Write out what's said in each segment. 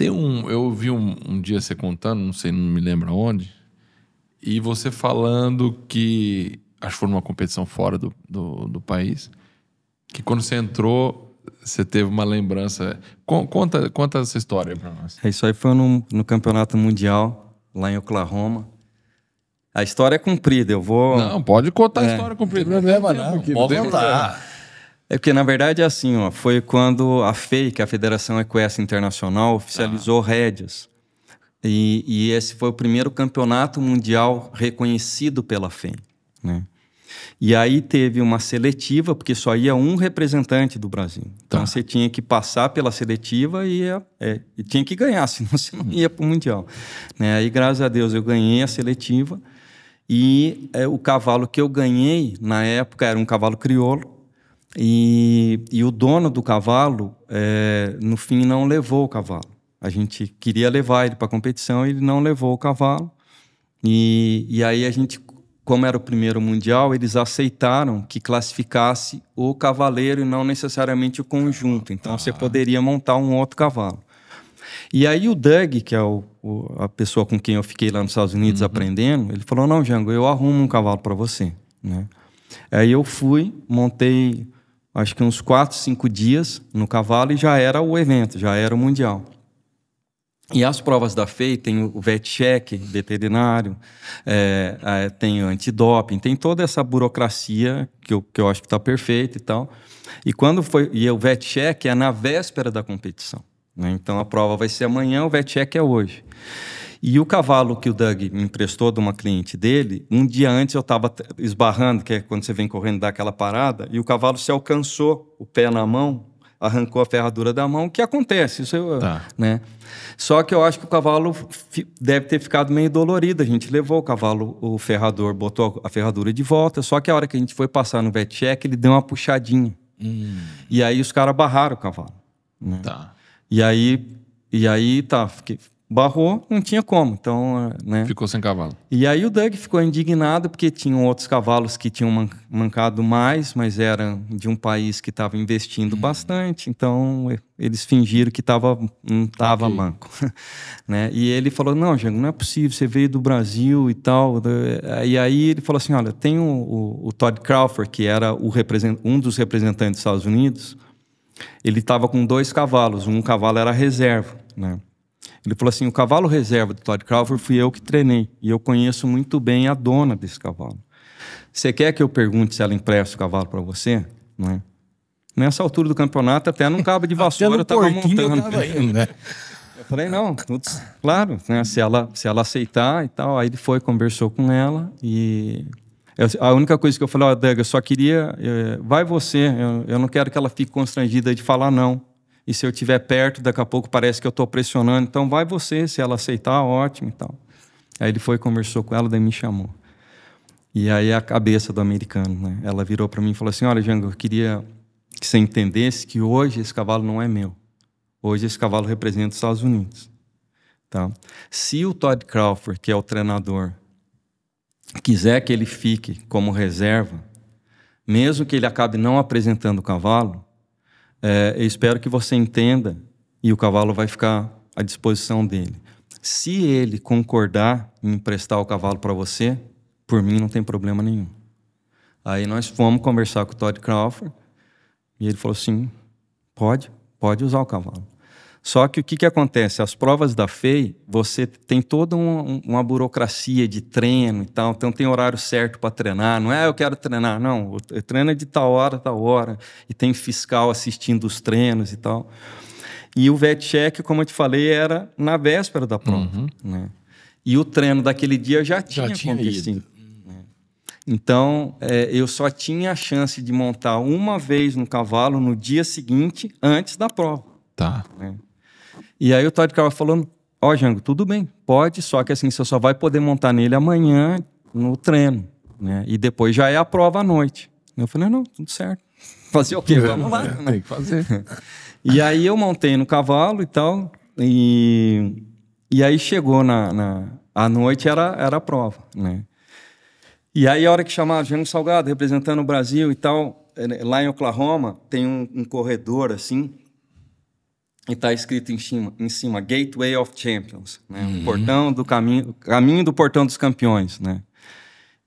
Tem um, eu ouvi um, um dia você contando, não sei, não me lembro onde, e você falando que acho que foi numa competição fora do, do, do país, que quando você entrou, você teve uma lembrança. conta, conta essa história para nós. É, isso aí foi no, no Campeonato Mundial, lá em Oklahoma. A história é comprida, eu vou. Não, pode contar é. a história comprida. Não tem problema, não. Pode contar. É porque, na verdade, é assim, ó, foi quando a FEI, que é a Federação Equestre Internacional, oficializou ah. rédeas. E, e, esse foi o primeiro campeonato mundial reconhecido pela FEI. Né? E aí teve uma seletiva, porque só ia um representante do Brasil. Então tá. você tinha que passar pela seletiva e, ia, é, e, tinha que ganhar, senão você não ia para o Mundial. Né? Aí, graças a Deus, eu ganhei a seletiva. E é, o cavalo que eu ganhei na época era um cavalo crioulo, e, e o dono do cavalo, é, no fim, não levou o cavalo. A gente queria levar ele para a competição, ele não levou o cavalo. E, e aí a gente, como era o primeiro mundial, eles aceitaram que classificasse o cavaleiro e não necessariamente o conjunto. Então ah. você poderia montar um outro cavalo. E aí o Doug, que é o, o, a pessoa com quem eu fiquei lá nos Estados Unidos uhum. aprendendo, ele falou: não, Jango, eu arrumo um cavalo para você, né? Aí eu fui, montei acho que uns 4, 5 dias no cavalo e já era o evento, já era o mundial. E as provas da FEI tem o vet check veterinário, é, é, tem antidoping, tem toda essa burocracia que eu, que eu acho que está perfeita e tal. E quando foi e o vet check é na véspera da competição. Né? Então a prova vai ser amanhã, o vet check é hoje. E o cavalo que o Doug me emprestou de uma cliente dele, um dia antes eu estava esbarrando, que é quando você vem correndo dá aquela parada, e o cavalo se alcançou, o pé na mão, arrancou a ferradura da mão, o que acontece, isso eu, tá. né? Só que eu acho que o cavalo deve ter ficado meio dolorido, a gente levou o cavalo, o ferrador botou a ferradura de volta, só que a hora que a gente foi passar no vet check, ele deu uma puxadinha. Hum. E aí os caras barraram o cavalo. Né? Tá. E aí, e aí tá, fiquei, barrou, não tinha como. Então, né? Ficou sem cavalo. E aí o Doug ficou indignado porque tinham outros cavalos que tinham mancado mais, mas eram de um país que estava investindo hum. bastante. Então, eles fingiram que tava, não estava okay. manco. né? E ele falou, não, Jango, não é possível, você veio do Brasil e tal. E aí ele falou assim, olha, tem o, o, o Todd Crawford, que era o um dos representantes dos Estados Unidos, ele estava com dois cavalos, um cavalo era reserva, né? Ele falou assim: o cavalo reserva do Todd Crawford fui eu que treinei e eu conheço muito bem a dona desse cavalo. Você quer que eu pergunte se ela empresta o cavalo para você? Não é? Nessa altura do campeonato até não cabo de vassoura eu estava montando. Eu, tava indo, né? eu falei não, claro, né? se ela se ela aceitar e tal, aí ele foi conversou com ela e a única coisa que eu falei, ó, oh, Dega, eu só queria, eh, vai você, eu, eu não quero que ela fique constrangida de falar não e se eu estiver perto, daqui a pouco parece que eu estou pressionando, então vai você, se ela aceitar, ótimo e tal. Aí ele foi, conversou com ela, daí me chamou. E aí a cabeça do americano, né? Ela virou para mim e falou assim: Olha, Jango, eu queria que você entendesse que hoje esse cavalo não é meu. Hoje esse cavalo representa os Estados Unidos. Tá? Se o Todd Crawford, que é o treinador, quiser que ele fique como reserva, mesmo que ele acabe não apresentando o cavalo, é, eu espero que você entenda e o cavalo vai ficar à disposição dele. Se ele concordar em emprestar o cavalo para você, por mim não tem problema nenhum. Aí nós fomos conversar com o Todd Crawford e ele falou assim: pode, pode usar o cavalo. Só que o que, que acontece? As provas da FEI, você tem toda uma, uma burocracia de treino e tal, então tem horário certo para treinar, não é ah, eu quero treinar, não, eu treino de tal hora, tal hora, e tem fiscal assistindo os treinos e tal. E o vet check, como eu te falei, era na véspera da prova. Uhum. Né? E o treino daquele dia já tinha, já tinha acontecido. Né? Então, é, eu só tinha a chance de montar uma vez no cavalo no dia seguinte, antes da prova. Tá. Né? E aí o Todd ficava falando, ó, oh, Jango, tudo bem, pode, só que assim, você só vai poder montar nele amanhã no treino, né? E depois já é a prova à noite. Eu falei, não, tudo certo. Fazer o quê? Vamos lá. Né? Tem que fazer. e aí eu montei no cavalo e tal, e, e aí chegou na, na... A noite era, era a prova, né? E aí a hora que chamava Jango Salgado, representando o Brasil e tal, eh, lá em Oklahoma, tem um, um corredor, assim, e está escrito em cima, em cima Gateway of Champions, né? Uhum. O portão do caminho, caminho do portão dos campeões, né?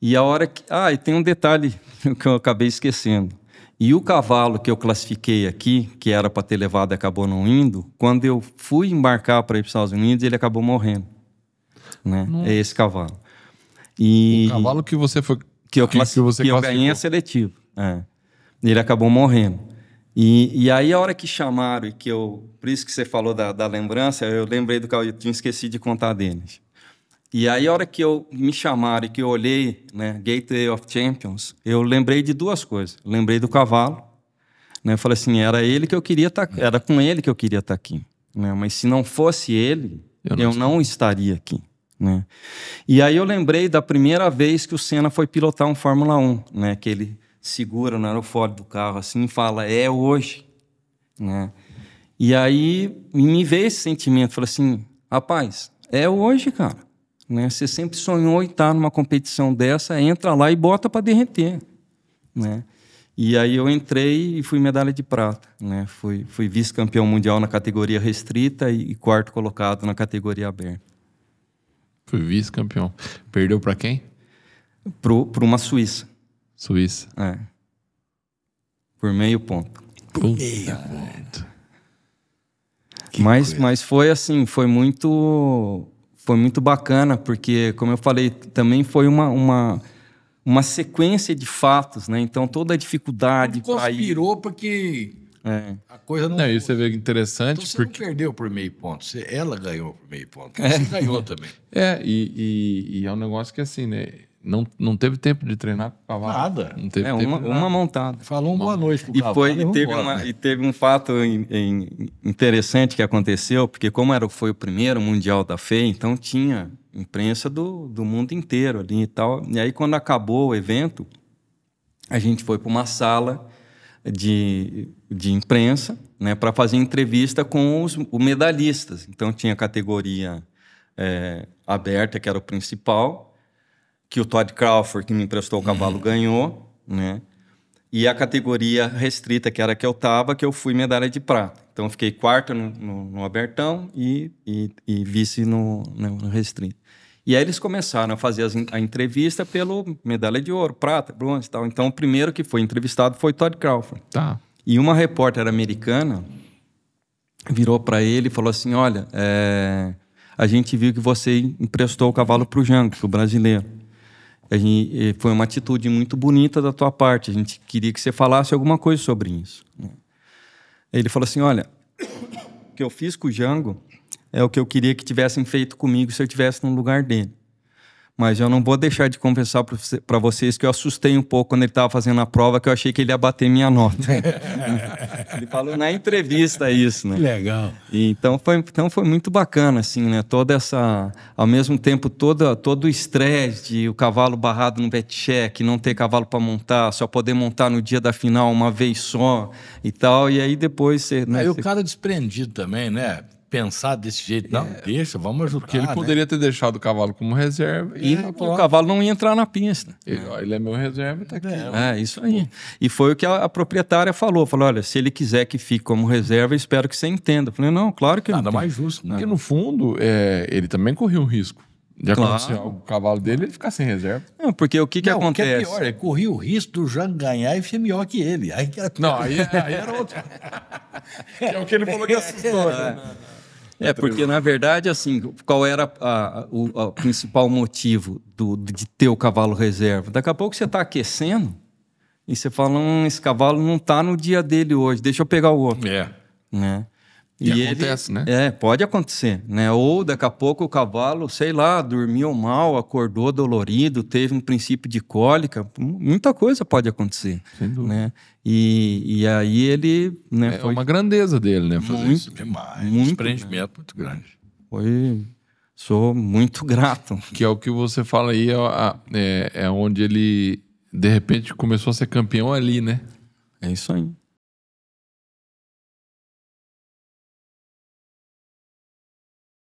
E a hora que, ah, e tem um detalhe que eu acabei esquecendo. E o cavalo que eu classifiquei aqui, que era para ter levado e acabou não indo, quando eu fui embarcar para ir para os Estados Unidos, ele acabou morrendo, né? É Nossa. É esse cavalo. E o cavalo que você foi que eu, que, que você que eu ganhei a seletiva, é. Ele acabou morrendo. E, e, aí, a hora que chamaram, e que eu. Por isso que você falou da, da lembrança, eu lembrei do eu tinha esquecido de contar deles. E aí, a hora que eu me chamaram e que eu olhei, né, Gateway of Champions, eu lembrei de duas coisas. lembrei do cavalo, né? Eu falei assim, era ele que eu queria estar, tá, era com ele que eu queria estar tá aqui, né? Mas se não fosse ele, eu não, eu não estaria aqui, né? E aí eu lembrei da primeira vez que o Senna foi pilotar um Fórmula 1, né? Que ele segura no aerofólio do carro assim e fala: É hoje. Né? E aí me veio esse sentimento, falei assim: Rapaz, é hoje, cara. Né? Você sempre sonhou em estar numa competição dessa, entra lá e bota para derreter. Né? E aí eu entrei e fui medalha de prata, né? Fui, fui vice-campeão mundial na categoria restrita e, quarto colocado na categoria aberta. Foi vice-campeão. Perdeu para quem? Para uma Suíça. Suíça. É. Por meio ponto. Por meio ponto. Que mas, coisa. mas foi assim, foi muito foi muito bacana, porque, como eu falei, também foi uma, uma, uma sequência de fatos, né? Então, toda a dificuldade. Tudo conspirou para que é. a coisa não. não é e você interessante. Então, você porque... não perdeu por meio ponto, ela ganhou por meio ponto. É. Você é. ganhou também. É, e, e, e é um negócio que, assim, né? Não, não teve tempo de treinar com o cavalo. Nada. Não teve é, uma, tempo uma montada. Falou um boa noite pro e cavalo. Foi, e, teve uma, né? e teve um fato interessante que aconteceu, porque como era, foi o primeiro Mundial da FEI, então tinha imprensa do, do mundo inteiro ali e tal. E aí, quando acabou o evento, a gente foi para uma sala de, de imprensa né, para fazer entrevista com os, os medalhistas. Então, tinha a categoria é, aberta, que era o principal, que o Todd Crawford, que me emprestou o cavalo, uhum. ganhou, né? E a categoria restrita, que era a que eu tava, que eu fui medalha de prata. Então, eu fiquei quarto no, no, no abertão e, e, e vice no, no, restrito. E aí eles começaram a fazer as, a entrevista pelo medalha de ouro, prata, bronze e tal. Então, o primeiro que foi entrevistado foi Todd Crawford. Tá. E uma repórter americana virou para ele e falou assim, olha, é, a gente viu que você emprestou o cavalo para o Jango, o brasileiro. A gente, eh, foi uma atitude muito bonita da tua parte. A gente queria que você falasse alguma coisa sobre isso. Né? Ele falou assim: Olha, o que eu fiz com o Jango é o que eu queria que tivessem feito comigo se eu estivesse no lugar dele mas eu não vou deixar de confessar para vocês que eu assustei um pouco quando ele estava fazendo a prova, que eu achei que ele ia bater minha nota. ele falou na entrevista isso, né? Legal. E então foi, então foi muito bacana, assim, né? Toda essa, ao mesmo tempo, toda, todo o estresse de o cavalo barrado no bet-check, não ter cavalo para montar, só poder montar no dia da final uma vez só e tal. E aí depois você. Né, aí você... o cara é desprendido também, né? pensar desse jeito. Não, é, deixa, vamos ajudar. Porque ele ah, né? poderia né? ter deixado o cavalo como reserva e, tá o cavalo não ia entrar na pista. Ele, ó, ele é meu reserva, tá aqui. É, é isso tá aí. E foi o que a, a, proprietária falou. Falou, olha, se ele quiser que fique como reserva, espero que você entenda. Eu falei, não, claro que Nada não. Nada mais justo. Porque no fundo, é, ele também correu um risco. Já claro. acontecer o cavalo dele, ele ficar sem reserva. Não, porque o que, não, que acontece? Que é pior, corria o risco do Jean ganhar e ser melhor que ele. Aí era... Não, aí, é, aí era outro. é o que ele falou que assustou. né? não, não. É, porque na verdade, assim, qual era a, o a principal motivo do, de ter o cavalo reserva? Daqui a pouco você está aquecendo e você fala, hum, esse cavalo não está no dia dele hoje, deixa eu pegar o outro. É. Né? E, acontece, ele, né? É, pode acontecer, né? Ou daqui a pouco o cavalo, sei lá, dormiu mal, acordou dolorido, teve um princípio de cólica, muita coisa pode acontecer, Sem dúvida. né? E, e aí ele, né? É foi... uma grandeza dele, né? Fazer muito, isso demais, muito, um empreendimento né? muito grande. Foi, sou muito grato. Que é o que você fala aí, é, é, é onde ele de repente começou a ser campeão ali, né? É isso aí.